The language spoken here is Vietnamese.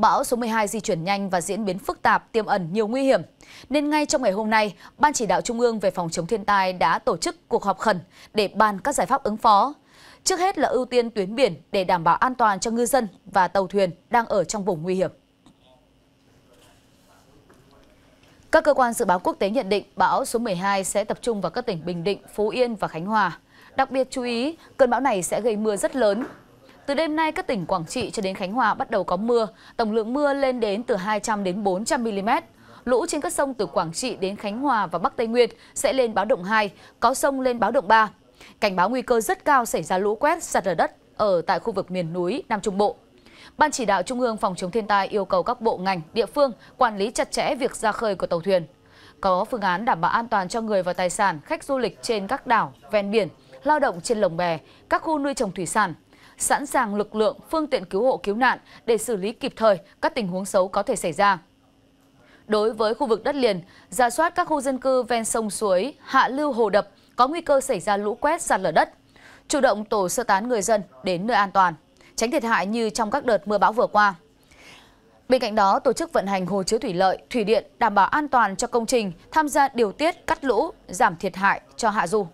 Bão số 12 di chuyển nhanh và diễn biến phức tạp, tiềm ẩn nhiều nguy hiểm. Nên ngay trong ngày hôm nay, Ban chỉ đạo Trung ương về phòng chống thiên tai đã tổ chức cuộc họp khẩn để bàn các giải pháp ứng phó. Trước hết là ưu tiên tuyến biển để đảm bảo an toàn cho ngư dân và tàu thuyền đang ở trong vùng nguy hiểm. Các cơ quan dự báo quốc tế nhận định bão số 12 sẽ tập trung vào các tỉnh Bình Định, Phú Yên và Khánh Hòa. Đặc biệt chú ý, cơn bão này sẽ gây mưa rất lớn, từ đêm nay, các tỉnh Quảng Trị cho đến Khánh Hòa bắt đầu có mưa, tổng lượng mưa lên đến từ 200 đến 400 mm. Lũ trên các sông từ Quảng Trị đến Khánh Hòa và Bắc Tây Nguyên sẽ lên báo động 2, có sông lên báo động 3. Cảnh báo nguy cơ rất cao xảy ra lũ quét, sạt lở đất ở tại khu vực miền núi Nam Trung Bộ. Ban chỉ đạo Trung ương phòng chống thiên tai yêu cầu các bộ ngành, địa phương quản lý chặt chẽ việc ra khơi của tàu thuyền. Có phương án đảm bảo an toàn cho người và tài sản, khách du lịch trên các đảo, ven biển, lao động trên lồng bè, các khu nuôi trồng thủy sản, sẵn sàng lực lượng, phương tiện cứu hộ cứu nạn để xử lý kịp thời các tình huống xấu có thể xảy ra. Đối với khu vực đất liền, ra soát các khu dân cư ven sông suối, hạ lưu hồ đập có nguy cơ xảy ra lũ quét sạt lở đất, chủ động tổ sơ tán người dân đến nơi an toàn, tránh thiệt hại như trong các đợt mưa bão vừa qua. Bên cạnh đó, tổ chức vận hành hồ chứa thủy lợi, thủy điện đảm bảo an toàn cho công trình, tham gia điều tiết cắt lũ, giảm thiệt hại cho hạ du.